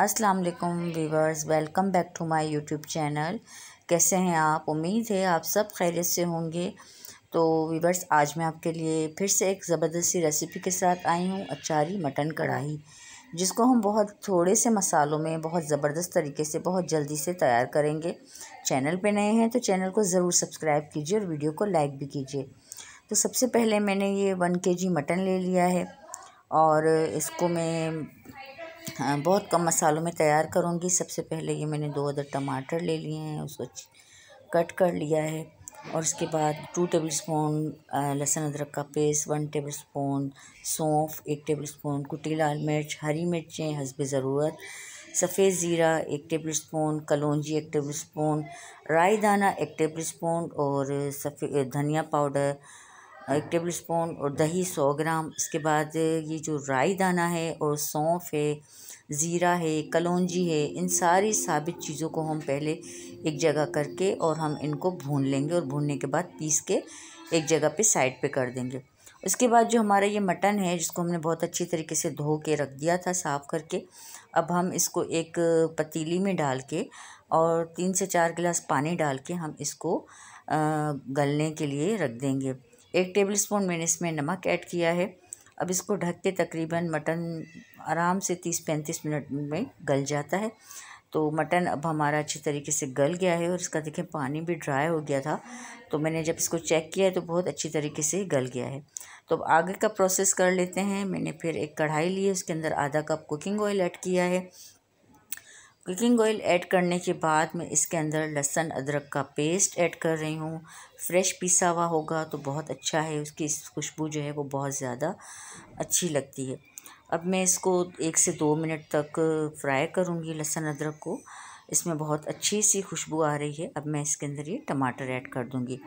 अस्सलाम वालेकुम viewers welcome back to my YouTube channel कैसे हैं आप उम्मीद है आप सब खैरियत से होंगे तो वीवर्स आज मैं आपके लिए फिर से एक ज़बरदस्ती रेसिपी के साथ आई हूँ अचारी मटन कढ़ाई जिसको हम बहुत थोड़े से मसालों में बहुत ज़बरदस्त तरीके से बहुत जल्दी से तैयार करेंगे चैनल पर नए हैं तो चैनल को ज़रूर सब्सक्राइब कीजिए और वीडियो को लाइक भी कीजिए तो सबसे पहले मैंने ये वन के जी मटन ले लिया है और इसको मैं हाँ, बहुत कम मसालों में तैयार करूँगी सबसे पहले ये मैंने दो अदर टमाटर ले लिए हैं उसको कट कर लिया है और उसके बाद टू टेबल स्पून लहसुन अदरक का पेस्ट वन टेबल स्पून सौंफ एक टेबल स्पून कुटी लाल मिर्च हरी मिर्चें हसब ज़रूरत सफ़ेद ज़ीरा एक टेबल स्पून कलौजी एक टेबल स्पून राई दाना एक टेबल स्पून और सफ़े धनिया पाउडर एक टेबल स्पून और दही सौ ग्राम इसके बाद ये जो राई दाना है और सौंफ है ज़ीरा है कलौजी है इन सारी साबित चीज़ों को हम पहले एक जगह करके और हम इनको भून लेंगे और भूनने के बाद पीस के एक जगह पे साइड पे कर देंगे उसके बाद जो हमारा ये मटन है जिसको हमने बहुत अच्छी तरीके से धो के रख दिया था साफ़ करके अब हम इसको एक पतीली में डाल के और तीन से चार गिलास पानी डाल के हम इसको गलने के लिए रख देंगे एक टेबल स्पून मैंने इसमें नमक ऐड किया है अब इसको ढक के तकरीबन मटन आराम से तीस पैंतीस मिनट में गल जाता है तो मटन अब हमारा अच्छे तरीके से गल गया है और इसका देखें पानी भी ड्राई हो गया था तो मैंने जब इसको चेक किया है तो बहुत अच्छी तरीके से गल गया है तो अब आगे का प्रोसेस कर लेते हैं मैंने फिर एक कढ़ाई ली है उसके अंदर आधा कप कुकिंग ऑयल ऐड किया है कुकिंग ऑयल ऐड करने के बाद मैं इसके अंदर लहसुन अदरक का पेस्ट ऐड कर रही हूँ फ्रेश पिसा हुआ होगा तो बहुत अच्छा है उसकी खुशबू जो है वो बहुत ज़्यादा अच्छी लगती है अब मैं इसको एक से दो मिनट तक फ्राई करूँगी लहसुन अदरक को इसमें बहुत अच्छी सी खुशबू आ रही है अब मैं इसके अंदर ये टमाटर ऐड कर दूँगी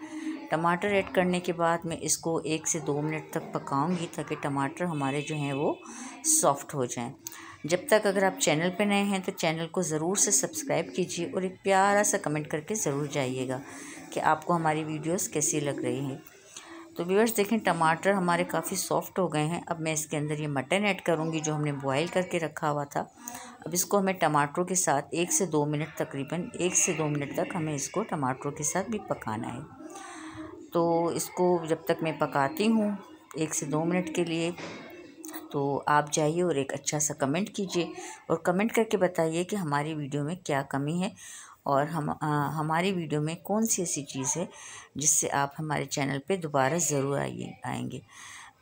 टमाटर ऐड करने के बाद मैं इसको एक से दो मिनट तक पकाऊंगी ताकि टमाटर हमारे जो हैं वो सॉफ्ट हो जाएं जब तक अगर आप चैनल पर नए हैं तो चैनल को ज़रूर से सब्सक्राइब कीजिए और एक प्यारा सा कमेंट करके ज़रूर जाइएगा कि आपको हमारी वीडियोस कैसी लग रही हैं तो व्यूअर्स देखें टमाटर हमारे काफ़ी सॉफ्ट हो गए हैं अब मैं इसके अंदर ये मटन ऐड करूँगी जो हमने बॉयल करके रखा हुआ था अब इसको हमें टमाटरों के साथ एक से दो मिनट तकरीबन एक से दो मिनट तक हमें इसको टमाटरों के साथ भी पकाना है तो इसको जब तक मैं पकाती हूँ एक से दो मिनट के लिए तो आप जाइए और एक अच्छा सा कमेंट कीजिए और कमेंट करके बताइए कि हमारी वीडियो में क्या कमी है और हम आ, हमारी वीडियो में कौन सी ऐसी चीज़ है जिससे आप हमारे चैनल पे दोबारा ज़रूर आइए आएंगे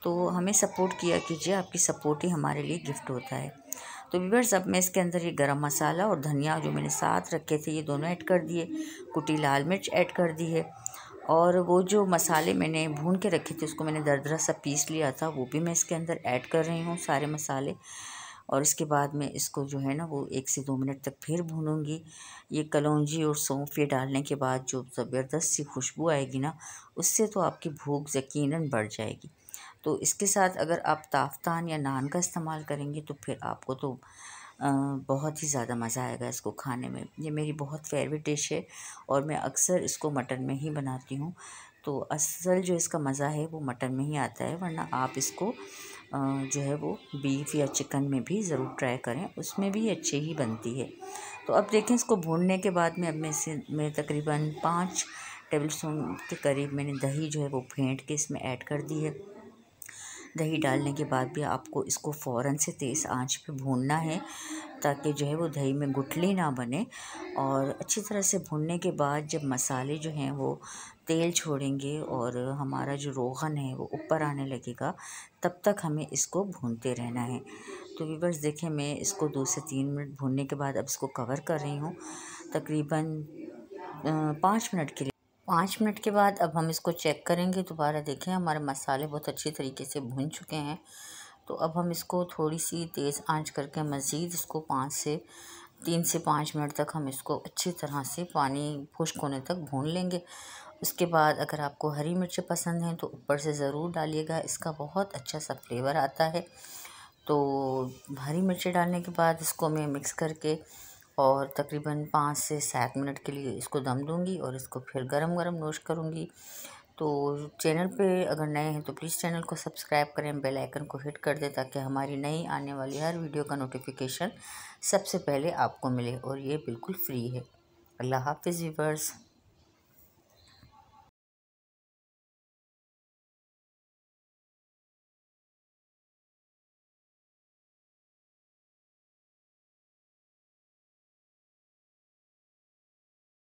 तो हमें सपोर्ट किया कीजिए आपकी सपोर्ट ही हमारे लिए गिफ्ट होता है तो व्यूवर्स अब मैं इसके अंदर ये गरम मसाला और धनिया जो मैंने साथ रखे थे ये दोनों ऐड कर दिए कुटी लाल मिर्च ऐड कर दी है और वो जो मसाले मैंने भून के रखे थे उसको मैंने दरदरा सा पीस लिया था वो भी मैं इसके अंदर ऐड कर रही हूँ सारे मसाले और इसके बाद मैं इसको जो है ना वो एक से दो मिनट तक फिर भूनूंगी ये कलौजी और सौंफ ये डालने के बाद जो ज़बरदस्त सी खुशबू आएगी ना उससे तो आपकी भूख यकीन बढ़ जाएगी तो इसके साथ अगर आप ताफ्तान या नान का इस्तेमाल करेंगे तो फिर आपको तो बहुत ही ज़्यादा मज़ा आएगा इसको खाने में ये मेरी बहुत फेवरेट डिश है और मैं अक्सर इसको मटन में ही बनाती हूँ तो असल जो इसका मज़ा है वो मटन में ही आता है वरना आप इसको जो है वो बीफ या चिकन में भी ज़रूर ट्राई करें उसमें भी अच्छे ही बनती है तो अब देखें इसको भूनने के बाद में अब मैं इसे मैं तकरीबन पाँच टेबल स्पून के करीब मैंने दही जो है वो फेंट के इसमें ऐड कर दी है दही डालने के बाद भी आपको इसको फ़ौरन से तेज़ आंच पे भूनना है ताकि जो है वो दही में गुठली ना बने और अच्छी तरह से भुनने के बाद जब मसाले जो हैं वो तेल छोड़ेंगे और हमारा जो रोगन है वो ऊपर आने लगेगा तब तक हमें इसको भूनते रहना है तो वीवर्स देखें मैं इसको दो से तीन मिनट भूनने के बाद अब इसको कवर कर रही हूँ तकरीबन पाँच मिनट के लिए पाँच मिनट के बाद अब हम इसको चेक करेंगे दोबारा देखें हमारे मसाले बहुत अच्छी तरीके से भून चुके हैं तो अब हम इसको थोड़ी सी तेज़ आंच करके मज़ीद इसको पाँच से तीन से पाँच मिनट तक हम इसको अच्छी तरह से पानी खुश्क होने तक भून लेंगे उसके बाद अगर आपको हरी मिर्च पसंद हैं तो ऊपर से ज़रूर डालिएगा इसका बहुत अच्छा सा फ्लेवर आता है तो हरी मिर्ची डालने के बाद इसको मैं मिक्स करके और तकरीबन पाँच से सात मिनट के लिए इसको दम दूंगी और इसको फिर गरम गरम नोश करूंगी तो चैनल पे अगर नए हैं तो प्लीज़ चैनल को सब्सक्राइब करें बेल आइकन को हिट कर दें ताकि हमारी नई आने वाली हर वीडियो का नोटिफिकेशन सबसे पहले आपको मिले और ये बिल्कुल फ्री है अल्लाह हाफिज़ वीवर्स